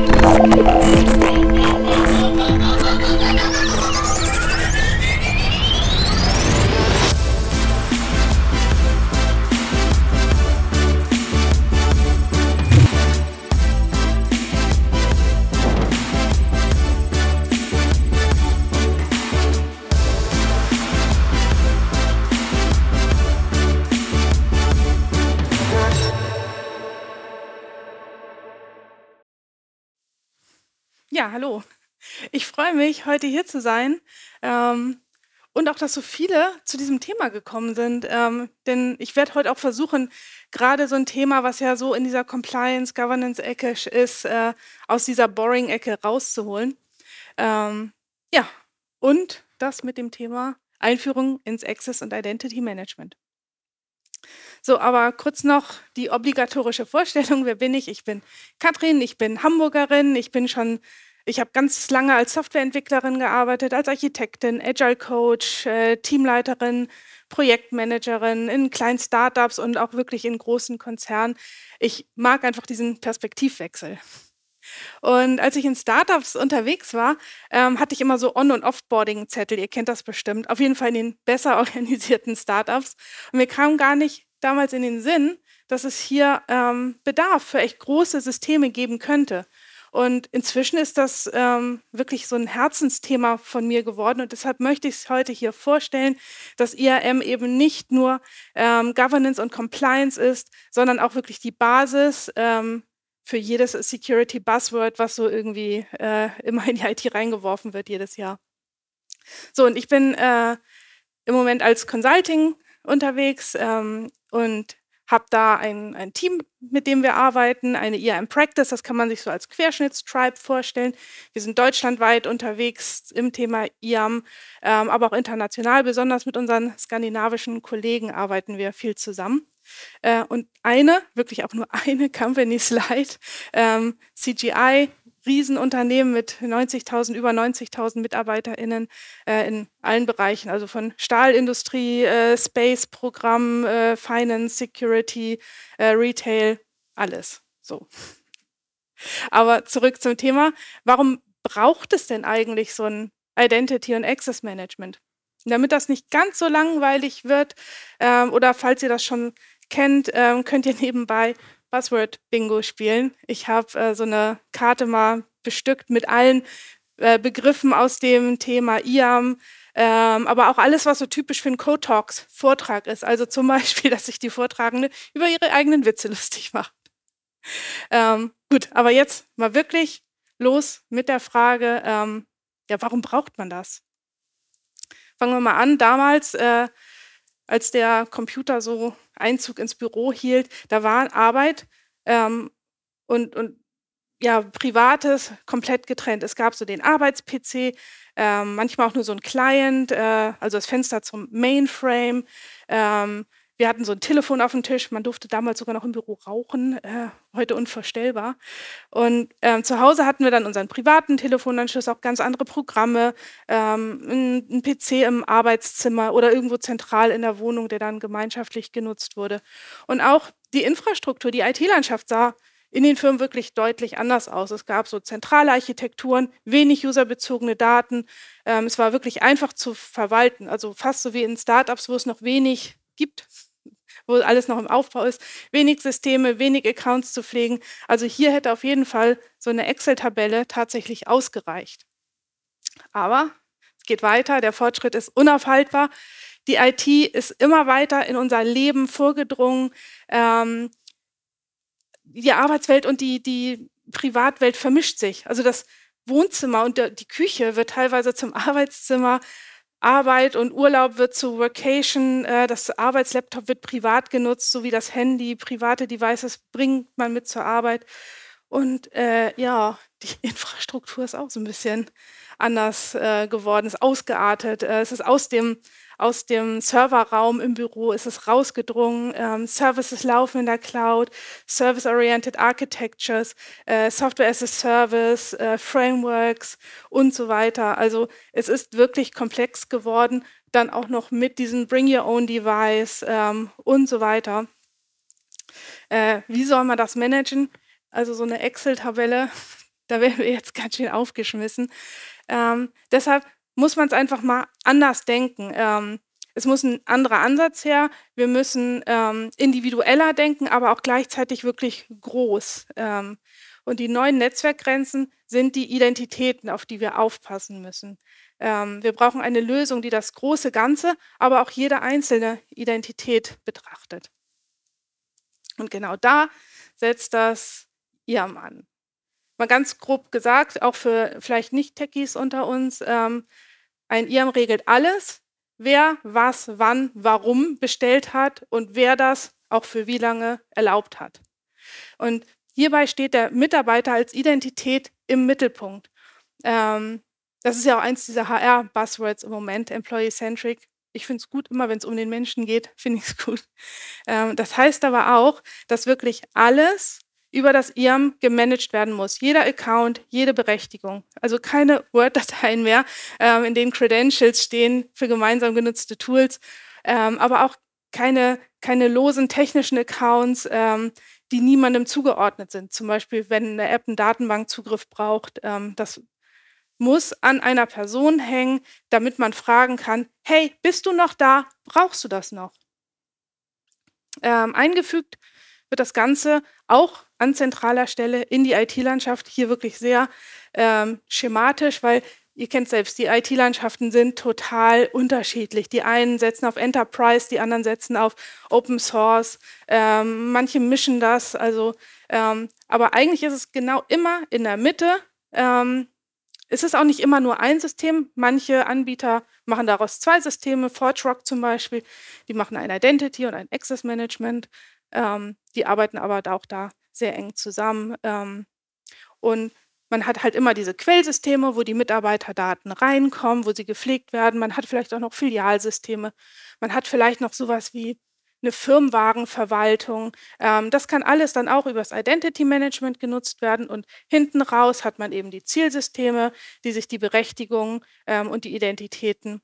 Thank you. Ja, hallo. Ich freue mich, heute hier zu sein ähm, und auch, dass so viele zu diesem Thema gekommen sind. Ähm, denn ich werde heute auch versuchen, gerade so ein Thema, was ja so in dieser Compliance-Governance-Ecke ist, äh, aus dieser Boring-Ecke rauszuholen. Ähm, ja, und das mit dem Thema Einführung ins Access und Identity Management. So, aber kurz noch die obligatorische Vorstellung. Wer bin ich? Ich bin Katrin, ich bin Hamburgerin, ich bin schon ich habe ganz lange als Softwareentwicklerin gearbeitet, als Architektin, Agile Coach, äh, Teamleiterin, Projektmanagerin in kleinen Startups und auch wirklich in großen Konzernen. Ich mag einfach diesen Perspektivwechsel. Und als ich in Startups unterwegs war, ähm, hatte ich immer so On- und Offboarding-Zettel. Ihr kennt das bestimmt. Auf jeden Fall in den besser organisierten Startups. Und mir kam gar nicht damals in den Sinn, dass es hier ähm, Bedarf für echt große Systeme geben könnte. Und inzwischen ist das ähm, wirklich so ein Herzensthema von mir geworden. Und deshalb möchte ich es heute hier vorstellen, dass IAM eben nicht nur ähm, Governance und Compliance ist, sondern auch wirklich die Basis ähm, für jedes Security-Buzzword, was so irgendwie äh, immer in die IT reingeworfen wird jedes Jahr. So, und ich bin äh, im Moment als Consulting unterwegs ähm, und habe da ein, ein, Team, mit dem wir arbeiten, eine IAM e Practice, das kann man sich so als Querschnittstribe vorstellen. Wir sind deutschlandweit unterwegs im Thema IAM, e ähm, aber auch international, besonders mit unseren skandinavischen Kollegen arbeiten wir viel zusammen. Äh, und eine, wirklich auch nur eine Company Slide, ähm, CGI Riesenunternehmen mit 90.000, über 90.000 MitarbeiterInnen äh, in allen Bereichen, also von Stahlindustrie, äh, Space-Programm, äh, Finance, Security, äh, Retail, alles. So. Aber zurück zum Thema. Warum braucht es denn eigentlich so ein Identity- und Access-Management? Damit das nicht ganz so langweilig wird, ähm, oder falls ihr das schon kennt, ähm, könnt ihr nebenbei Buzzword-Bingo spielen. Ich habe äh, so eine Karte mal bestückt mit allen äh, Begriffen aus dem Thema IAM, ähm, aber auch alles, was so typisch für einen Co-Talks-Vortrag ist. Also zum Beispiel, dass sich die Vortragende über ihre eigenen Witze lustig macht. Ähm, gut, aber jetzt mal wirklich los mit der Frage, ähm, ja, warum braucht man das? Fangen wir mal an. Damals äh, als der Computer so Einzug ins Büro hielt. Da war Arbeit ähm, und, und ja, Privates komplett getrennt. Es gab so den Arbeits-PC, ähm, manchmal auch nur so ein Client, äh, also das Fenster zum Mainframe. Ähm, wir hatten so ein Telefon auf dem Tisch, man durfte damals sogar noch im Büro rauchen, äh, heute unvorstellbar. Und ähm, zu Hause hatten wir dann unseren privaten Telefonanschluss, auch ganz andere Programme, ähm, ein, ein PC im Arbeitszimmer oder irgendwo zentral in der Wohnung, der dann gemeinschaftlich genutzt wurde. Und auch die Infrastruktur, die IT-Landschaft sah in den Firmen wirklich deutlich anders aus. Es gab so zentrale Architekturen, wenig userbezogene Daten. Ähm, es war wirklich einfach zu verwalten, also fast so wie in Startups, wo es noch wenig gibt wo alles noch im Aufbau ist, wenig Systeme, wenig Accounts zu pflegen. Also hier hätte auf jeden Fall so eine Excel-Tabelle tatsächlich ausgereicht. Aber es geht weiter, der Fortschritt ist unaufhaltbar. Die IT ist immer weiter in unser Leben vorgedrungen. Ähm, die Arbeitswelt und die, die Privatwelt vermischt sich. Also das Wohnzimmer und die Küche wird teilweise zum Arbeitszimmer. Arbeit und Urlaub wird zu Workation, äh, das Arbeitslaptop wird privat genutzt, sowie das Handy, private Devices bringt man mit zur Arbeit. Und äh, ja, die Infrastruktur ist auch so ein bisschen anders äh, geworden, ist ausgeartet. Äh, es ist aus dem aus dem Serverraum im Büro ist es rausgedrungen. Ähm, Services laufen in der Cloud, Service-Oriented Architectures, äh, Software as a Service, äh, Frameworks und so weiter. Also es ist wirklich komplex geworden, dann auch noch mit diesem Bring Your Own Device ähm, und so weiter. Äh, wie soll man das managen? Also so eine Excel-Tabelle, da werden wir jetzt ganz schön aufgeschmissen. Ähm, deshalb muss man es einfach mal anders denken. Ähm, es muss ein anderer Ansatz her. Wir müssen ähm, individueller denken, aber auch gleichzeitig wirklich groß. Ähm, und die neuen Netzwerkgrenzen sind die Identitäten, auf die wir aufpassen müssen. Ähm, wir brauchen eine Lösung, die das große Ganze, aber auch jede einzelne Identität betrachtet. Und genau da setzt das IAM an mal ganz grob gesagt, auch für vielleicht Nicht-Techies unter uns, ähm, ein IAM regelt alles, wer was, wann, warum bestellt hat und wer das auch für wie lange erlaubt hat. Und hierbei steht der Mitarbeiter als Identität im Mittelpunkt. Ähm, das ist ja auch eins dieser HR-Buzzwords im Moment, Employee-Centric. Ich finde es gut, immer wenn es um den Menschen geht, finde ich es gut. Ähm, das heißt aber auch, dass wirklich alles, über das IAM gemanagt werden muss. Jeder Account, jede Berechtigung. Also keine Word-Dateien mehr, ähm, in denen Credentials stehen für gemeinsam genutzte Tools, ähm, aber auch keine, keine losen technischen Accounts, ähm, die niemandem zugeordnet sind. Zum Beispiel, wenn eine App einen Datenbankzugriff braucht, ähm, das muss an einer Person hängen, damit man fragen kann, hey, bist du noch da? Brauchst du das noch? Ähm, eingefügt wird das Ganze auch an zentraler Stelle in die IT-Landschaft, hier wirklich sehr ähm, schematisch, weil ihr kennt selbst, die IT-Landschaften sind total unterschiedlich. Die einen setzen auf Enterprise, die anderen setzen auf Open Source, ähm, manche mischen das, also ähm, aber eigentlich ist es genau immer in der Mitte. Ähm, es ist auch nicht immer nur ein System. Manche Anbieter machen daraus zwei Systeme. ForgeRock zum Beispiel, die machen ein Identity und ein Access Management. Ähm, die arbeiten aber auch da sehr eng zusammen. Ähm, und man hat halt immer diese Quellsysteme, wo die Mitarbeiterdaten reinkommen, wo sie gepflegt werden. Man hat vielleicht auch noch Filialsysteme. Man hat vielleicht noch sowas wie eine Firmenwagenverwaltung. Ähm, das kann alles dann auch übers Identity Management genutzt werden. Und hinten raus hat man eben die Zielsysteme, die sich die Berechtigungen ähm, und die Identitäten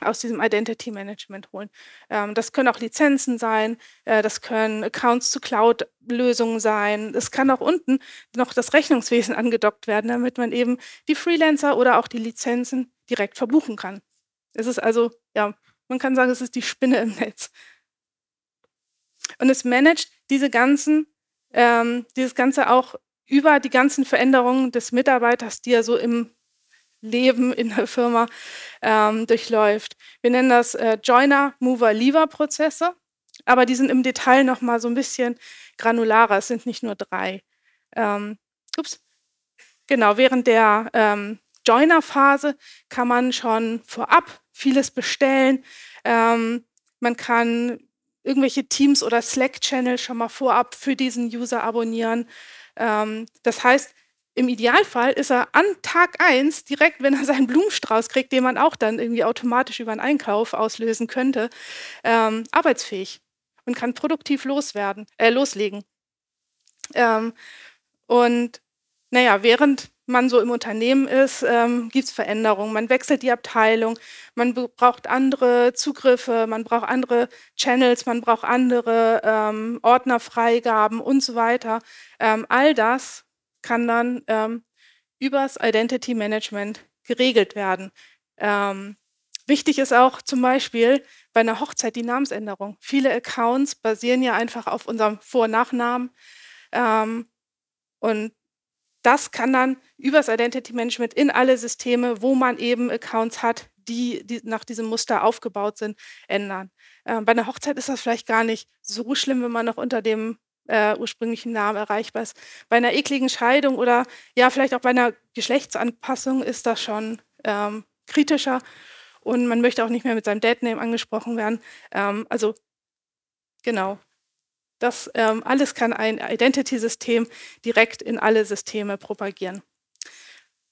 aus diesem Identity Management holen. Ähm, das können auch Lizenzen sein, äh, das können Accounts zu Cloud-Lösungen sein. Es kann auch unten noch das Rechnungswesen angedockt werden, damit man eben die Freelancer oder auch die Lizenzen direkt verbuchen kann. Es ist also, ja, man kann sagen, es ist die Spinne im Netz. Und es managt diese ganzen, ähm, dieses Ganze auch über die ganzen Veränderungen des Mitarbeiters, die er so im Leben in der Firma ähm, durchläuft. Wir nennen das äh, Joiner, Mover, Lever-Prozesse, aber die sind im Detail noch mal so ein bisschen granularer. Es sind nicht nur drei. Ähm, ups. Genau, während der ähm, Joiner-Phase kann man schon vorab vieles bestellen. Ähm, man kann irgendwelche Teams oder Slack-Channel schon mal vorab für diesen User abonnieren. Ähm, das heißt, im Idealfall ist er an Tag 1 direkt, wenn er seinen Blumenstrauß kriegt, den man auch dann irgendwie automatisch über einen Einkauf auslösen könnte, ähm, arbeitsfähig und kann produktiv loswerden, äh, loslegen. Ähm, und naja, während man so im Unternehmen ist, ähm, gibt es Veränderungen. Man wechselt die Abteilung, man braucht andere Zugriffe, man braucht andere Channels, man braucht andere ähm, Ordnerfreigaben und so weiter. Ähm, all das kann dann ähm, übers Identity Management geregelt werden. Ähm, wichtig ist auch zum Beispiel bei einer Hochzeit die Namensänderung. Viele Accounts basieren ja einfach auf unserem Vor-Nachnamen. Ähm, und das kann dann übers Identity Management in alle Systeme, wo man eben Accounts hat, die, die nach diesem Muster aufgebaut sind, ändern. Ähm, bei einer Hochzeit ist das vielleicht gar nicht so schlimm, wenn man noch unter dem äh, ursprünglichen Namen erreichbar ist. Bei einer ekligen Scheidung oder ja, vielleicht auch bei einer Geschlechtsanpassung ist das schon ähm, kritischer und man möchte auch nicht mehr mit seinem Deadname angesprochen werden. Ähm, also genau, das ähm, alles kann ein Identity-System direkt in alle Systeme propagieren.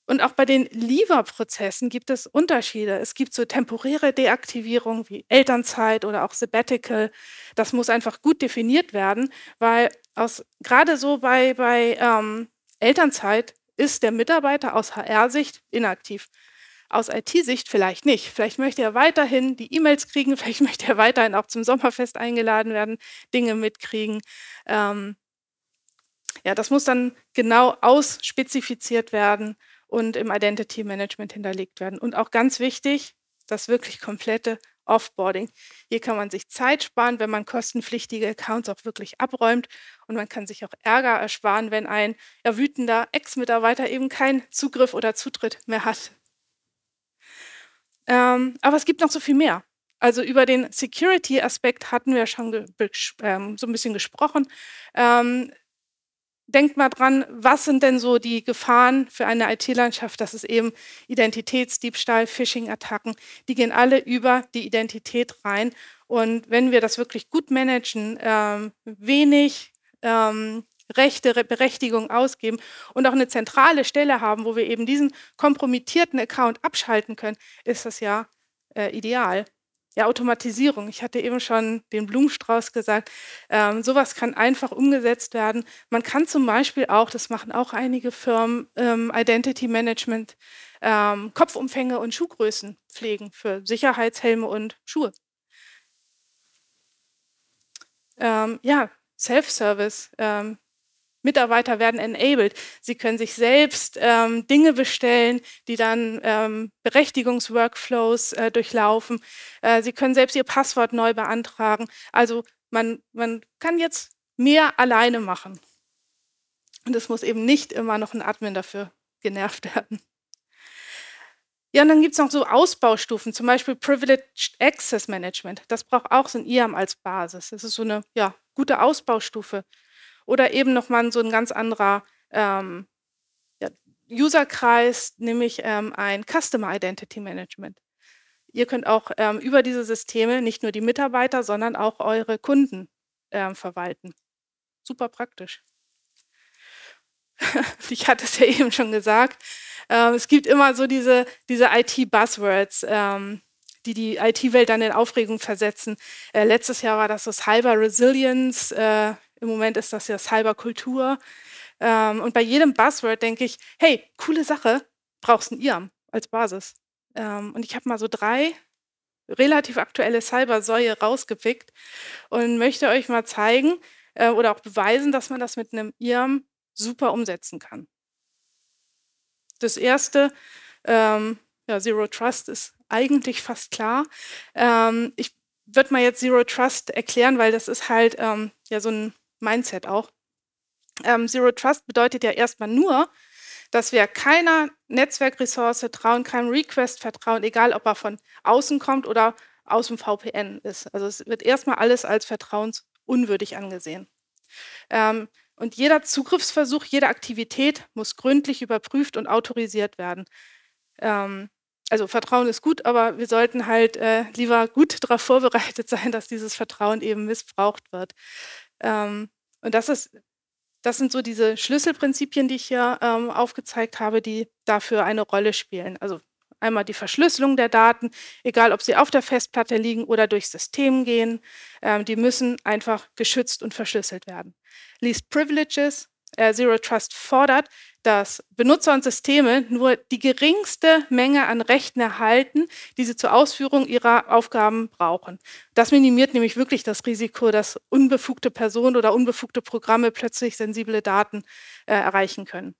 Und auch bei den Lieferprozessen gibt es Unterschiede. Es gibt so temporäre Deaktivierung wie Elternzeit oder auch Sabbatical. Das muss einfach gut definiert werden, weil aus, gerade so bei, bei ähm, Elternzeit ist der Mitarbeiter aus HR-Sicht inaktiv. Aus IT-Sicht vielleicht nicht. Vielleicht möchte er weiterhin die E-Mails kriegen, vielleicht möchte er weiterhin auch zum Sommerfest eingeladen werden, Dinge mitkriegen. Ähm, ja, das muss dann genau ausspezifiziert werden und im Identity Management hinterlegt werden. Und auch ganz wichtig, das wirklich komplette Offboarding. Hier kann man sich Zeit sparen, wenn man kostenpflichtige Accounts auch wirklich abräumt und man kann sich auch Ärger ersparen, wenn ein ja, wütender Ex-Mitarbeiter eben keinen Zugriff oder Zutritt mehr hat. Ähm, aber es gibt noch so viel mehr. Also über den Security-Aspekt hatten wir schon ähm, so ein bisschen gesprochen. Ähm, denkt mal dran, was sind denn so die Gefahren für eine IT-Landschaft? Das ist eben Identitätsdiebstahl, Phishing-Attacken. Die gehen alle über die Identität rein. Und wenn wir das wirklich gut managen, ähm, wenig ähm, Rechte, Berechtigung ausgeben und auch eine zentrale Stelle haben, wo wir eben diesen kompromittierten Account abschalten können, ist das ja äh, ideal ja, Automatisierung. Ich hatte eben schon den Blumenstrauß gesagt. Ähm, sowas kann einfach umgesetzt werden. Man kann zum Beispiel auch, das machen auch einige Firmen, ähm, Identity Management, ähm, Kopfumfänge und Schuhgrößen pflegen für Sicherheitshelme und Schuhe. Ähm, ja, Self-Service. Ähm, Mitarbeiter werden enabled. Sie können sich selbst ähm, Dinge bestellen, die dann ähm, Berechtigungsworkflows äh, durchlaufen. Äh, sie können selbst ihr Passwort neu beantragen. Also man, man kann jetzt mehr alleine machen. Und es muss eben nicht immer noch ein Admin dafür genervt werden. Ja, und dann gibt es noch so Ausbaustufen, zum Beispiel Privileged Access Management. Das braucht auch so ein IAM als Basis. Das ist so eine ja, gute Ausbaustufe oder eben nochmal so ein ganz anderer ähm, ja, Userkreis, nämlich ähm, ein Customer Identity Management. Ihr könnt auch ähm, über diese Systeme nicht nur die Mitarbeiter, sondern auch eure Kunden ähm, verwalten. Super praktisch. ich hatte es ja eben schon gesagt. Ähm, es gibt immer so diese, diese IT-Buzzwords ähm, die die IT-Welt dann in Aufregung versetzen. Äh, letztes Jahr war das so Cyber Resilience, äh, im Moment ist das ja Cyberkultur. Ähm, und bei jedem Buzzword denke ich, hey, coole Sache, brauchst ein IAM als Basis. Ähm, und ich habe mal so drei relativ aktuelle Cybersäue rausgepickt und möchte euch mal zeigen äh, oder auch beweisen, dass man das mit einem IAM super umsetzen kann. Das erste, ähm, ja, Zero Trust ist eigentlich fast klar. Ähm, ich würde mal jetzt Zero Trust erklären, weil das ist halt ähm, ja so ein Mindset auch. Ähm, Zero Trust bedeutet ja erstmal nur, dass wir keiner Netzwerkressource trauen, keinem Request vertrauen, egal ob er von außen kommt oder aus dem VPN ist. Also es wird erstmal alles als vertrauensunwürdig angesehen. Ähm, und jeder Zugriffsversuch, jede Aktivität muss gründlich überprüft und autorisiert werden. Ähm, also Vertrauen ist gut, aber wir sollten halt äh, lieber gut darauf vorbereitet sein, dass dieses Vertrauen eben missbraucht wird. Ähm, und das ist, das sind so diese Schlüsselprinzipien, die ich hier ähm, aufgezeigt habe, die dafür eine Rolle spielen. Also einmal die Verschlüsselung der Daten, egal ob sie auf der Festplatte liegen oder durchs System gehen, ähm, die müssen einfach geschützt und verschlüsselt werden. Least Privileges äh, Zero Trust fordert, dass Benutzer und Systeme nur die geringste Menge an Rechten erhalten, die sie zur Ausführung ihrer Aufgaben brauchen. Das minimiert nämlich wirklich das Risiko, dass unbefugte Personen oder unbefugte Programme plötzlich sensible Daten äh, erreichen können.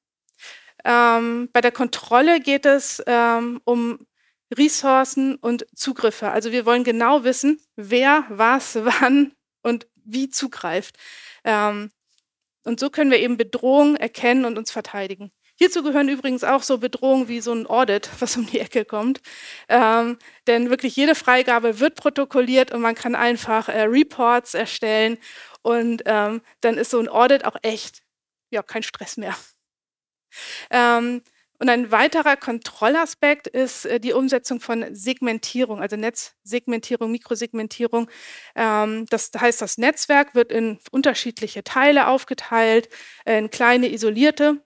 Ähm, bei der Kontrolle geht es ähm, um Ressourcen und Zugriffe. Also wir wollen genau wissen, wer, was, wann und wie zugreift. Ähm, und so können wir eben Bedrohungen erkennen und uns verteidigen. Hierzu gehören übrigens auch so Bedrohungen wie so ein Audit, was um die Ecke kommt. Ähm, denn wirklich jede Freigabe wird protokolliert und man kann einfach äh, Reports erstellen und ähm, dann ist so ein Audit auch echt, ja, kein Stress mehr. Ähm, und ein weiterer Kontrollaspekt ist äh, die Umsetzung von Segmentierung, also Netzsegmentierung, Mikrosegmentierung. Ähm, das heißt, das Netzwerk wird in unterschiedliche Teile aufgeteilt, äh, in kleine isolierte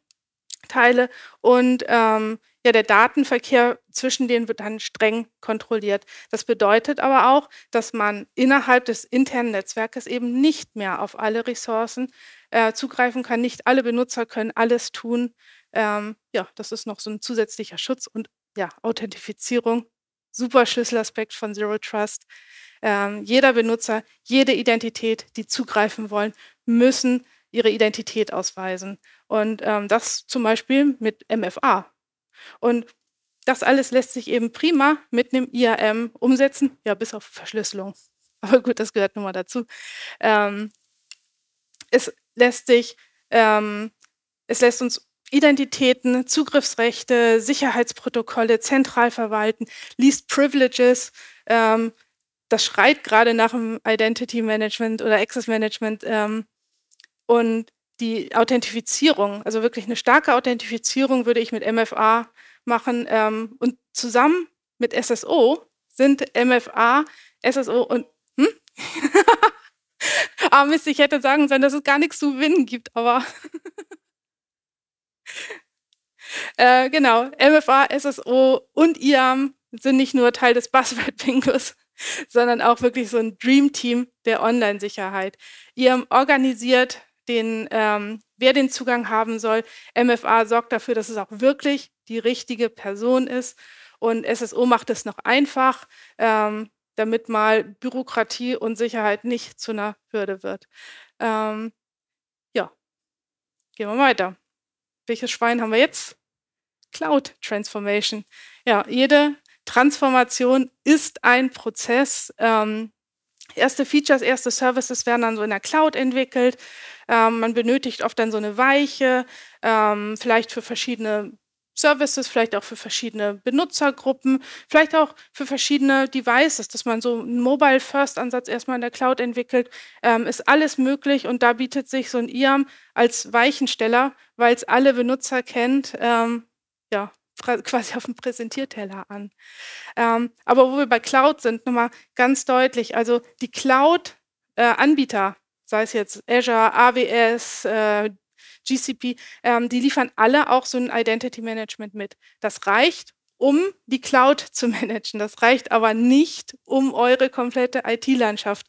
Teile und ähm, ja, der Datenverkehr zwischen denen wird dann streng kontrolliert. Das bedeutet aber auch, dass man innerhalb des internen Netzwerkes eben nicht mehr auf alle Ressourcen äh, zugreifen kann. Nicht alle Benutzer können alles tun, ähm, ja, das ist noch so ein zusätzlicher Schutz und ja, Authentifizierung. Super Schlüsselaspekt von Zero Trust. Ähm, jeder Benutzer, jede Identität, die zugreifen wollen, müssen ihre Identität ausweisen. Und ähm, das zum Beispiel mit MFA. Und das alles lässt sich eben prima mit einem IAM umsetzen, ja, bis auf Verschlüsselung. Aber gut, das gehört nun mal dazu. Ähm, es lässt sich, ähm, es lässt uns Identitäten, Zugriffsrechte, Sicherheitsprotokolle zentral verwalten, Least Privileges. Ähm, das schreit gerade nach dem Identity Management oder Access Management. Ähm, und die Authentifizierung, also wirklich eine starke Authentifizierung würde ich mit MFA machen. Ähm, und zusammen mit SSO sind MFA, SSO und... Hm? ah, Mist, ich hätte sagen sollen, dass es gar nichts zu gewinnen gibt, aber... Äh, genau, MFA, SSO und IAM sind nicht nur Teil des Buzzword-Bingos, sondern auch wirklich so ein Dreamteam der Online-Sicherheit. IAM organisiert den, ähm, wer den Zugang haben soll. MFA sorgt dafür, dass es auch wirklich die richtige Person ist. Und SSO macht es noch einfach, ähm, damit mal Bürokratie und Sicherheit nicht zu einer Hürde wird. Ähm, ja, gehen wir weiter welches Schwein haben wir jetzt? Cloud Transformation. Ja, jede Transformation ist ein Prozess. Ähm, erste Features, erste Services werden dann so in der Cloud entwickelt. Ähm, man benötigt oft dann so eine Weiche, ähm, vielleicht für verschiedene Services, vielleicht auch für verschiedene Benutzergruppen, vielleicht auch für verschiedene Devices, dass man so einen Mobile-First-Ansatz erstmal in der Cloud entwickelt, ähm, ist alles möglich und da bietet sich so ein IAM als Weichensteller weil es alle Benutzer kennt, ähm, ja, quasi auf dem Präsentierteller an. Ähm, aber wo wir bei Cloud sind, nochmal ganz deutlich, also die Cloud-Anbieter, äh, sei es jetzt Azure, AWS, äh, GCP, ähm, die liefern alle auch so ein Identity Management mit. Das reicht, um die Cloud zu managen. Das reicht aber nicht, um eure komplette IT-Landschaft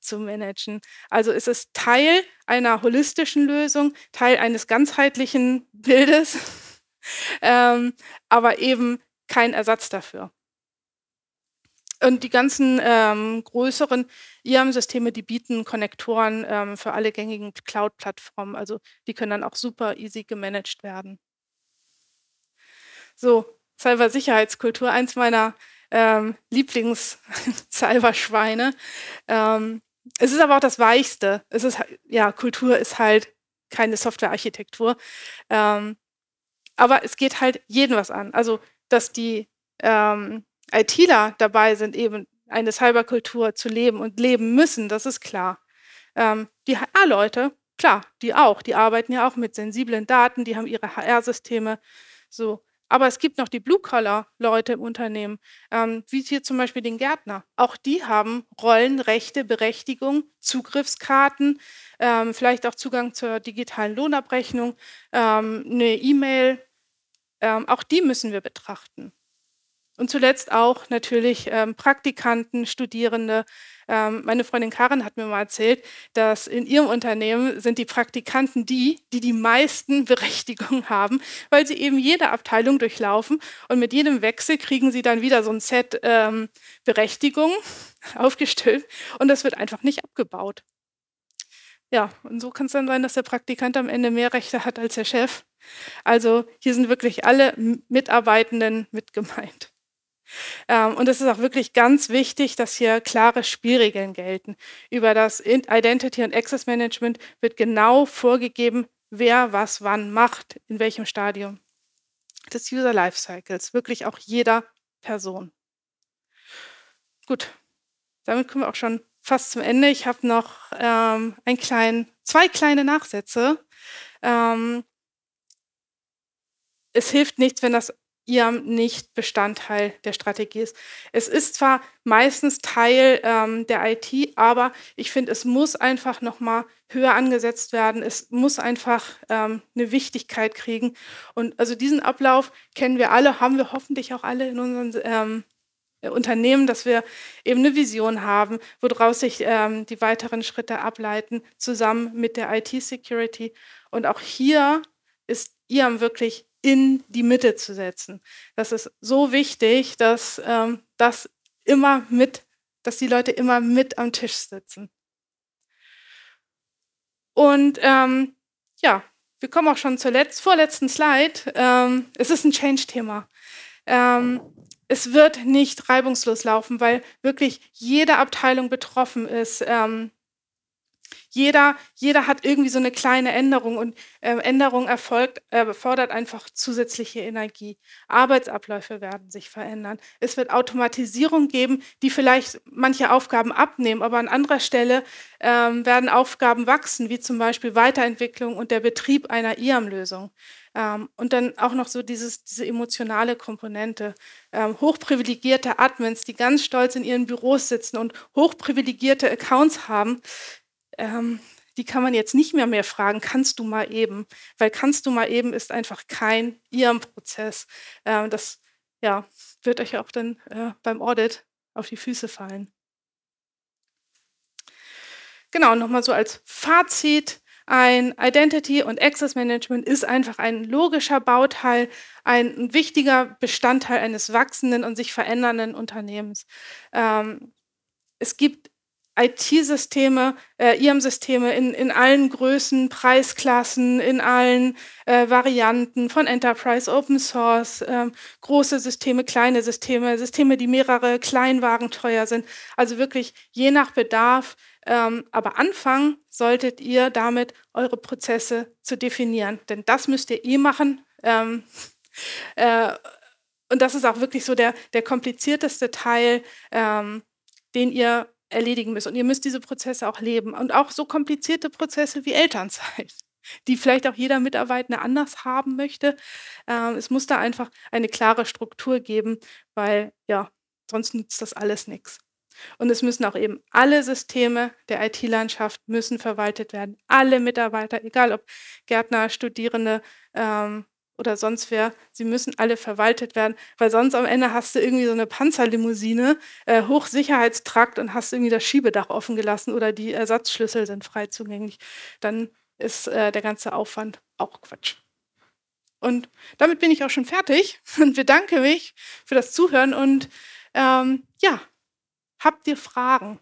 zu managen. Also es ist Teil einer holistischen Lösung, Teil eines ganzheitlichen Bildes, ähm, aber eben kein Ersatz dafür. Und die ganzen ähm, größeren IAM-Systeme, die bieten Konnektoren ähm, für alle gängigen Cloud-Plattformen. Also die können dann auch super easy gemanagt werden. So, Cybersicherheitskultur, eins meiner ähm, Lieblings-Cyberschweine. Ähm, es ist aber auch das Weichste. Es ist, ja, Kultur ist halt keine Softwarearchitektur. Ähm, aber es geht halt jeden was an. Also, dass die ähm, ITler dabei sind, eben eine Cyberkultur zu leben und leben müssen, das ist klar. Ähm, die HR-Leute, klar, die auch, die arbeiten ja auch mit sensiblen Daten, die haben ihre HR-Systeme so. Aber es gibt noch die Blue-Collar-Leute im Unternehmen, ähm, wie hier zum Beispiel den Gärtner. Auch die haben Rollen, Rechte, Berechtigung, Zugriffskarten, ähm, vielleicht auch Zugang zur digitalen Lohnabrechnung, ähm, eine E-Mail. Ähm, auch die müssen wir betrachten. Und zuletzt auch natürlich ähm, Praktikanten, Studierende. Ähm, meine Freundin Karin hat mir mal erzählt, dass in ihrem Unternehmen sind die Praktikanten die, die die meisten Berechtigungen haben, weil sie eben jede Abteilung durchlaufen und mit jedem Wechsel kriegen sie dann wieder so ein Set ähm, Berechtigungen aufgestellt und das wird einfach nicht abgebaut. Ja, und so kann es dann sein, dass der Praktikant am Ende mehr Rechte hat als der Chef. Also hier sind wirklich alle Mitarbeitenden mit gemeint. Ähm, und es ist auch wirklich ganz wichtig, dass hier klare Spielregeln gelten. Über das Identity und Access Management wird genau vorgegeben, wer was wann macht, in welchem Stadium des User Lifecycles, wirklich auch jeder Person. Gut, damit kommen wir auch schon fast zum Ende. Ich habe noch ähm, einen kleinen, zwei kleine Nachsätze. Ähm, es hilft nichts, wenn das IAM nicht Bestandteil der Strategie ist. Es ist zwar meistens Teil ähm, der IT, aber ich finde, es muss einfach nochmal höher angesetzt werden. Es muss einfach ähm, eine Wichtigkeit kriegen. Und also diesen Ablauf kennen wir alle, haben wir hoffentlich auch alle in unseren ähm, äh, Unternehmen, dass wir eben eine Vision haben, woraus sich ähm, die weiteren Schritte ableiten, zusammen mit der IT-Security. Und auch hier ist IAM wirklich in die Mitte zu setzen. Das ist so wichtig, dass ähm, das immer mit, dass die Leute immer mit am Tisch sitzen. Und ähm, ja, wir kommen auch schon zur letzt, vorletzten Slide. Ähm, es ist ein Change-Thema. Ähm, es wird nicht reibungslos laufen, weil wirklich jede Abteilung betroffen ist. Ähm, jeder, jeder hat irgendwie so eine kleine Änderung und äh, Änderung erfolgt, äh, fordert einfach zusätzliche Energie. Arbeitsabläufe werden sich verändern. Es wird Automatisierung geben, die vielleicht manche Aufgaben abnehmen, aber an anderer Stelle äh, werden Aufgaben wachsen, wie zum Beispiel Weiterentwicklung und der Betrieb einer IAM-Lösung. Ähm, und dann auch noch so dieses, diese emotionale Komponente. Ähm, hochprivilegierte Admins, die ganz stolz in ihren Büros sitzen und hochprivilegierte Accounts haben, ähm, die kann man jetzt nicht mehr mehr fragen, kannst du mal eben? Weil kannst du mal eben ist einfach kein Ihrem-Prozess. Ähm, das ja, wird euch auch dann äh, beim Audit auf die Füße fallen. Genau, nochmal so als Fazit. Ein Identity- und Access-Management ist einfach ein logischer Bauteil, ein wichtiger Bestandteil eines wachsenden und sich verändernden Unternehmens. Ähm, es gibt IT-Systeme, äh, IAM-Systeme in, in allen Größen, Preisklassen, in allen äh, Varianten von Enterprise, Open Source, ähm, große Systeme, kleine Systeme, Systeme, die mehrere Kleinwagen teuer sind. Also wirklich je nach Bedarf. Ähm, aber anfangen solltet ihr damit, eure Prozesse zu definieren. Denn das müsst ihr eh machen. Ähm, äh, und das ist auch wirklich so der, der komplizierteste Teil, ähm, den ihr erledigen müsst. Und ihr müsst diese Prozesse auch leben. Und auch so komplizierte Prozesse wie Elternzeit, die vielleicht auch jeder Mitarbeitende anders haben möchte. Ähm, es muss da einfach eine klare Struktur geben, weil ja, sonst nützt das alles nichts. Und es müssen auch eben alle Systeme der IT-Landschaft müssen verwaltet werden. Alle Mitarbeiter, egal ob Gärtner, Studierende, ähm, oder sonst wer, sie müssen alle verwaltet werden, weil sonst am Ende hast du irgendwie so eine Panzerlimousine, äh, Hochsicherheitstrakt und hast irgendwie das Schiebedach offen gelassen oder die Ersatzschlüssel sind frei zugänglich. Dann ist äh, der ganze Aufwand auch Quatsch. Und damit bin ich auch schon fertig und bedanke mich für das Zuhören und ähm, ja, habt ihr Fragen?